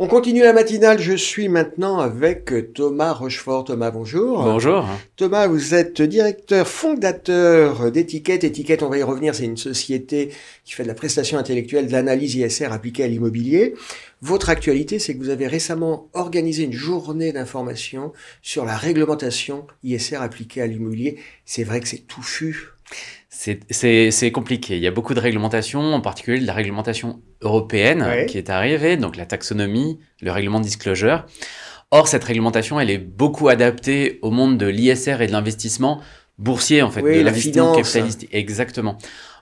On continue la matinale. Je suis maintenant avec Thomas Rochefort. Thomas, bonjour. Bonjour. Thomas, vous êtes directeur fondateur d'Étiquette. Étiquette, on va y revenir, c'est une société qui fait de la prestation intellectuelle, de l'analyse ISR appliquée à l'immobilier. Votre actualité, c'est que vous avez récemment organisé une journée d'information sur la réglementation ISR appliquée à l'immobilier. C'est vrai que c'est touffu c'est compliqué. Il y a beaucoup de réglementations, en particulier de la réglementation européenne qui est arrivée, donc la taxonomie, le règlement disclosure. Or, cette réglementation, elle est beaucoup adaptée au monde de l'ISR et de l'investissement boursier en fait, de l'investissement capitaliste. Exactement.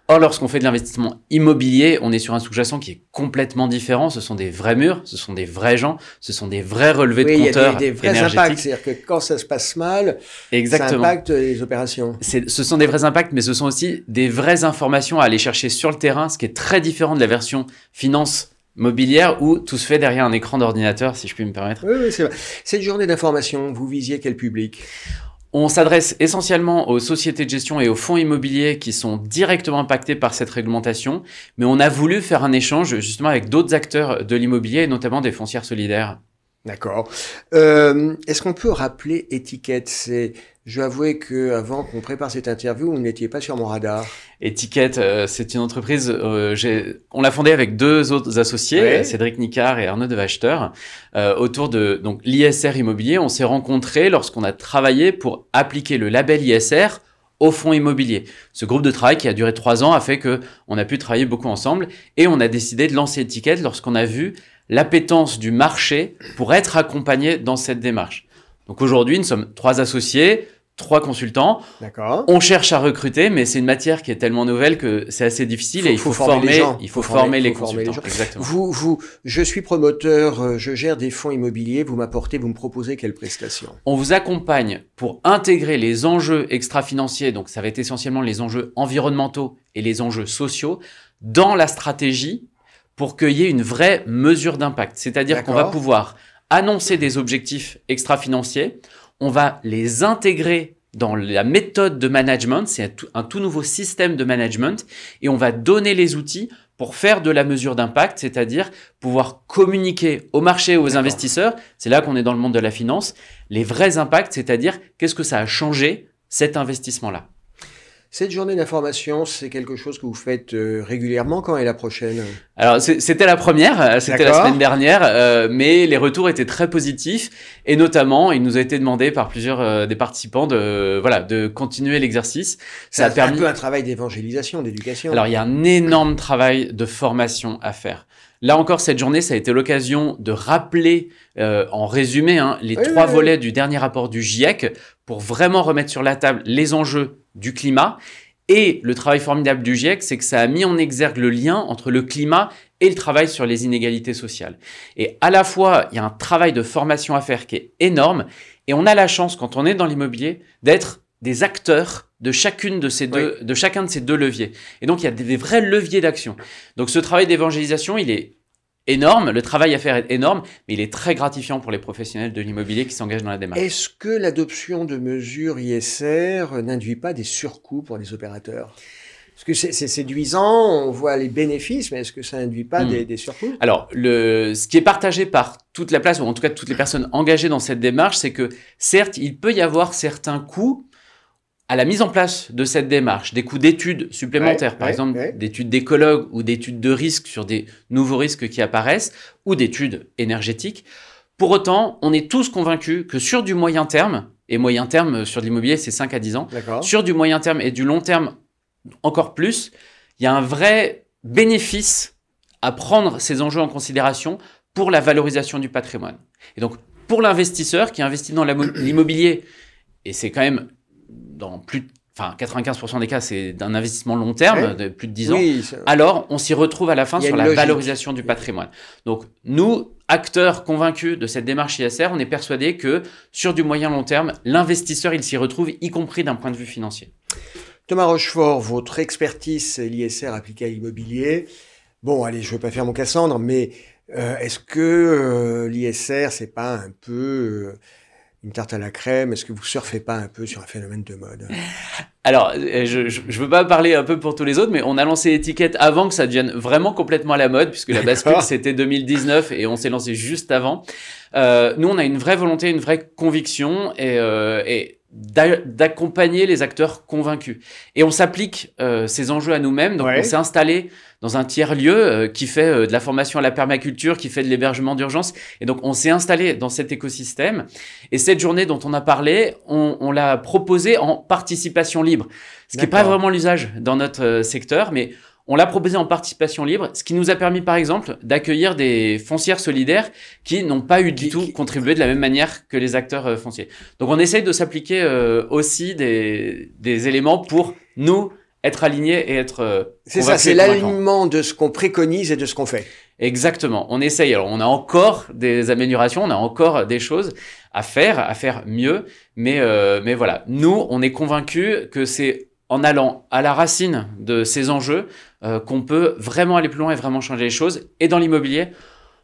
Or, lorsqu'on fait de l'investissement immobilier, on est sur un sous-jacent qui est complètement différent. Ce sont des vrais murs, ce sont des vrais gens, ce sont des vrais relevés de compteurs des, vrais impacts, c'est-à-dire que quand ça se passe mal, Exactement. ça impacte les opérations. Ce sont des vrais impacts, mais ce sont aussi des vraies informations à aller chercher sur le terrain, ce qui est très différent de la version finance mobilière où tout se fait derrière un écran d'ordinateur, si je puis me permettre. oui c'est vrai. Cette journée d'information, vous visiez quel public on s'adresse essentiellement aux sociétés de gestion et aux fonds immobiliers qui sont directement impactés par cette réglementation, mais on a voulu faire un échange justement avec d'autres acteurs de l'immobilier notamment des foncières solidaires. D'accord. Euh, est-ce qu'on peut rappeler Etiquette C'est, je vais avouer que avant qu'on prépare cette interview, vous n'étiez pas sur mon radar. Etiquette, euh, c'est une entreprise. Euh, on l'a fondée avec deux autres associés, Cédric Nicard et Arnaud de Vachter, euh, autour de donc l'ISR immobilier. On s'est rencontrés lorsqu'on a travaillé pour appliquer le label ISR au fonds immobilier. Ce groupe de travail qui a duré trois ans a fait que on a pu travailler beaucoup ensemble et on a décidé de lancer Etiquette lorsqu'on a vu l'appétence du marché pour être accompagné dans cette démarche. Donc aujourd'hui, nous sommes trois associés, trois consultants. D'accord. On cherche à recruter, mais c'est une matière qui est tellement nouvelle que c'est assez difficile et il faut, former, les gens. il faut, former, les consultants. Vous, vous, je suis promoteur, euh, je gère des fonds immobiliers. Vous m'apportez, vous me proposez quelles prestations On vous accompagne pour intégrer les enjeux extra-financiers. Donc ça va être essentiellement les enjeux environnementaux et les enjeux sociaux dans la stratégie pour qu'il y ait une vraie mesure d'impact. C'est-à-dire qu'on va pouvoir annoncer des objectifs extra-financiers, on va les intégrer dans la méthode de management, c'est un, tout nouveau système de management, et on va donner les outils pour faire de la mesure d'impact, c'est-à-dire pouvoir communiquer au marché, aux investisseurs, c'est là qu'on est dans le monde de la finance, les vrais impacts, c'est-à-dire qu'est-ce que ça a changé cet investissement-là. Cette journée d'information, c'est quelque chose que vous faites euh, régulièrement. Quand est la prochaine Alors, c'était la première, euh, c'était la semaine dernière, euh, mais les retours étaient très positifs. Et notamment, il nous a été demandé par plusieurs des participants de, voilà, de continuer l'exercice. Ça a permis... un peu un travail d'évangélisation, d'éducation. Alors, il y a un énorme travail de formation à faire. Là encore, cette journée, ça a été l'occasion de rappeler, euh, en résumé, hein, les trois volets du dernier rapport du GIEC pour vraiment remettre sur la table les enjeux du climat. Et le travail formidable du GIEC, c'est que ça a mis en exergue le lien entre le climat et le travail sur les inégalités sociales. Et à la fois, il y a un travail de formation à faire qui est énorme, et on a la chance, quand on est dans l'immobilier, d'être des acteurs de chacune de ces deux, de chacun de ces deux leviers. Et donc, il y a des, vrais leviers d'action. Donc, ce travail d'évangélisation, il est énorme, le travail à faire est énorme, mais il est très gratifiant pour les professionnels de l'immobilier qui s'engagent dans la démarche. Est-ce que l'adoption de mesures ISR n'induit pas des surcoûts pour les opérateurs parce que c'est séduisant, on voit les bénéfices, mais est-ce que ça n'induit pas hmm. des, des, surcoûts Alors, le, ce qui est partagé par toute la place, ou en tout cas toutes les personnes engagées dans cette démarche, c'est que certes, il peut y avoir certains coûts à la mise en place de cette démarche, des coûts d'études supplémentaires, par exemple d'études d'écologues ou d'études de risques sur des nouveaux risques qui apparaissent, ou d'études énergétiques. Pour autant, on est tous convaincus que sur du moyen terme, et moyen terme euh, sur de l'immobilier, c'est 5 à 10 ans, sur du moyen terme et du long terme encore plus, il y a un vrai bénéfice à prendre ces enjeux en considération pour la valorisation du patrimoine. Et donc, pour l'investisseur qui investit dans l'immobilier, et c'est quand même dans plus de enfin 95% des cas, c'est d'un investissement long terme de plus de 10 ans. Alors, on s'y retrouve à la fin sur la valorisation du patrimoine. Donc, nous, acteurs convaincus de cette démarche ISR, on est persuadés que sur du moyen long terme, l'investisseur, il s'y retrouve, y compris d'un point de vue financier. Thomas Rochefort, votre expertise l'ISR appliqué à l'immobilier. Bon, allez, je ne veux pas faire mon Cassandre, mais euh, est-ce que euh, l'ISR, c'est pas un peu euh, une tarte à la crème, est-ce que vous surfez pas un peu sur un phénomène de mode Alors, euh, je ne veux pas parler un peu pour tous les autres, mais on a lancé Étiquette avant que ça devienne vraiment complètement à la mode, puisque la bascule, c'était 2019 et on s'est lancé juste avant. Euh, nous, on a une vraie volonté, une vraie conviction et euh, d'accompagner les acteurs convaincus. Et on s'applique euh, ces enjeux à nous-mêmes. Donc, on s'est installé dans un tiers-lieu euh, qui fait euh, de la formation à la permaculture, qui fait de l'hébergement d'urgence. Et donc, on s'est installé dans cet écosystème. Et cette journée dont on a parlé, on, on l'a proposée en participation libre. Ce qui n'est pas vraiment l'usage dans notre secteur, mais on l'a proposé en participation libre, ce qui nous a permis par exemple d'accueillir des foncières solidaires qui n'ont pas eu du tout contribué de la même manière que les acteurs euh, fonciers. Donc on essaye de s'appliquer euh, aussi des, éléments pour nous être alignés et être... Euh, c'est ça, c'est l'alignement de ce qu'on préconise et de ce qu'on fait. Exactement, on essaye. Alors on a encore des améliorations, on a encore des choses à faire, à faire mieux, mais, mais voilà, nous on est convaincus que c'est en allant à la racine de ces enjeux euh, qu'on peut vraiment aller plus loin et vraiment changer les choses. Et dans l'immobilier,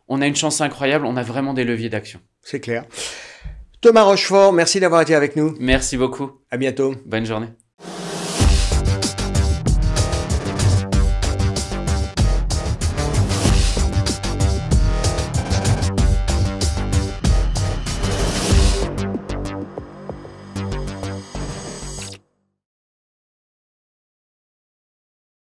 on a une chance incroyable, on a vraiment des leviers d'action. C'est clair. Thomas Rochefort, merci d'avoir été avec nous. Merci beaucoup. À bientôt. Bonne journée.